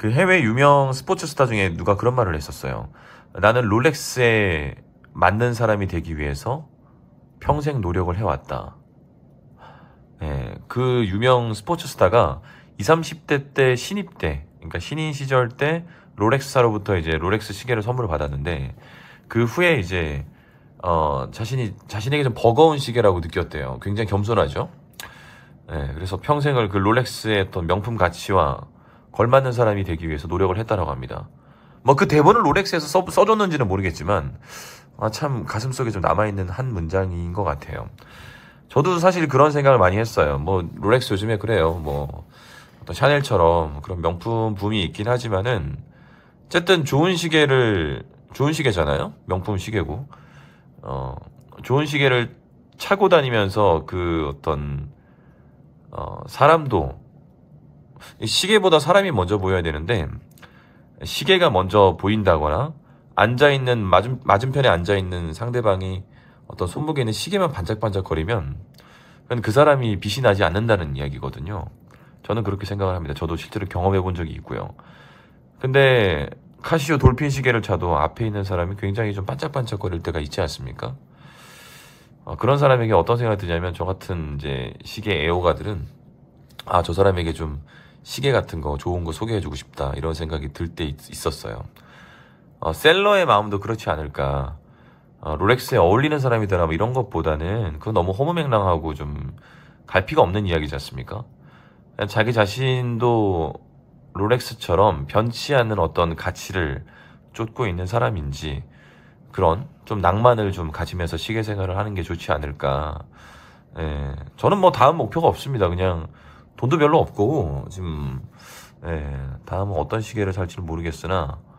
그 해외 유명 스포츠 스타 중에 누가 그런 말을 했었어요. 나는 롤렉스에 맞는 사람이 되기 위해서 평생 노력을 해왔다. 예, 그 유명 스포츠 스타가 20, 30대 때 신입 때, 그러니까 신인 시절 때 롤렉스사로부터 이제 롤렉스 시계를 선물을 받았는데 그 후에 이제 어, 자신이 자신에게 좀 버거운 시계라고 느꼈대요. 굉장히 겸손하죠. 예, 그래서 평생을 그 롤렉스의 어떤 명품 가치와 걸맞는 사람이 되기 위해서 노력을 했다라고 합니다. 뭐 그 대본을 롤렉스에서 써, 써줬는지는 모르겠지만 아 참 가슴속에 좀 남아있는 한 문장인 것 같아요. 저도 사실 그런 생각을 많이 했어요. 뭐 롤렉스 요즘에 그래요. 뭐 어떤 샤넬처럼 그런 명품 붐이 있긴 하지만은 어쨌든 좋은 시계를 좋은 시계잖아요. 명품 시계고 어 좋은 시계를 차고 다니면서 그 어떤 어 사람도 시계보다 사람이 먼저 보여야 되는데 시계가 먼저 보인다거나 앉아 있는 맞은 맞은편에 앉아 있는 상대방이 어떤 손목에 있는 시계만 반짝반짝거리면 그 사람이 빛이 나지 않는다는 이야기거든요. 저는 그렇게 생각을 합니다. 저도 실제로 경험해 본 적이 있고요. 근데 카시오 돌핀 시계를 차도 앞에 있는 사람이 굉장히 좀 반짝반짝거릴 때가 있지 않습니까? 어, 그런 사람에게 어떤 생각이 드냐면 저 같은 이제 시계 애호가들은 아 저 사람에게 좀 시계 같은 거 좋은 거 소개해주고 싶다 이런 생각이 들 때 있었어요. 어, 셀러의 마음도 그렇지 않을까. 어, 롤렉스에 어울리는 사람이더라 뭐 이런 것보다는 그건 너무 허무맹랑하고 좀 갈피가 없는 이야기지 않습니까? 자기 자신도 롤렉스처럼 변치 않는 어떤 가치를 쫓고 있는 사람인지 그런 좀 낭만을 좀 가지면서 시계 생활을 하는 게 좋지 않을까. 예, 저는 뭐 다음 목표가 없습니다. 그냥 돈도 별로 없고 지금 예, 다음은 어떤 시계를 살지는 모르겠으나